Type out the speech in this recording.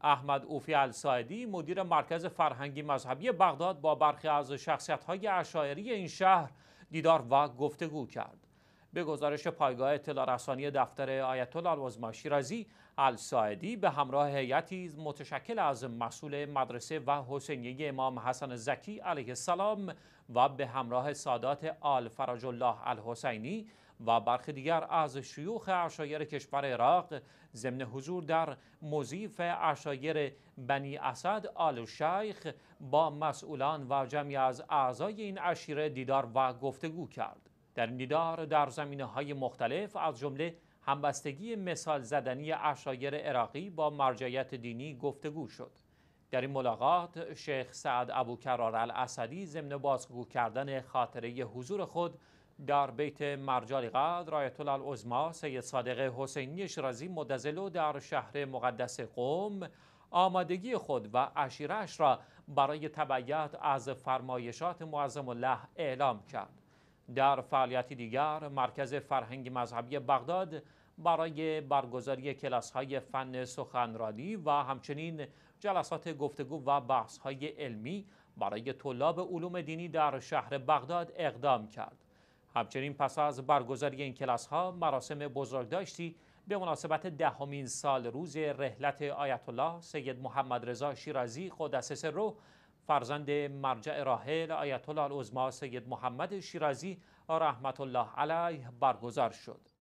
احمد اوفی الساعدی مدیر مرکز فرهنگی مذهبی بغداد با برخی از های اشاعری این شهر دیدار و گفتگو کرد. به گزارش پایگاه اطلاع رسانی دفتر آیت الله العظما شیرازی الساعدی به همراه هیئتی متشکل از مسئول مدرسه و حسینیه امام حسن زکی علیه السلام و به همراه سادات آل فراج الله الحسینی و برخی دیگر از شیوخ عشایر کشور عراق ضمن حضور در مضیف عشایر بنی اسد آل شیخ با مسئولان و جمعی از اعضای این عشیره دیدار و گفتگو کرد در این دیدار در زمینه های مختلف از جمله همبستگی مثال زدنی عشایر عراقی با مرجعیت دینی گفتگو شد در این ملاقات شیخ سعد ابو کرار الاسدی ضمن بازگو کردن خاطره حضور خود در بیت مرجال قد آیت سید صادق حسینی شیرازی مدزلو در شهر مقدس قوم آمادگی خود و عشیرش را برای تبعیت از فرمایشات معظم الله اعلام کرد در فعالیتی دیگر مرکز فرهنگ مذهبی بغداد برای برگزاری کلاس های فن سخنرانی و همچنین جلسات گفتگو و بحث های علمی برای طلاب علوم دینی در شهر بغداد اقدام کرد همچنین پس از برگزاری این کلاس ها مراسم بزرگداشتی به مناسبت دهمین ده سال روز رحلت آیت الله سید محمد رضا شیرازی قدس روح فرزند مرجع راحل آیت الله العظما سید محمد شیرازی رحمت الله علیه برگزار شد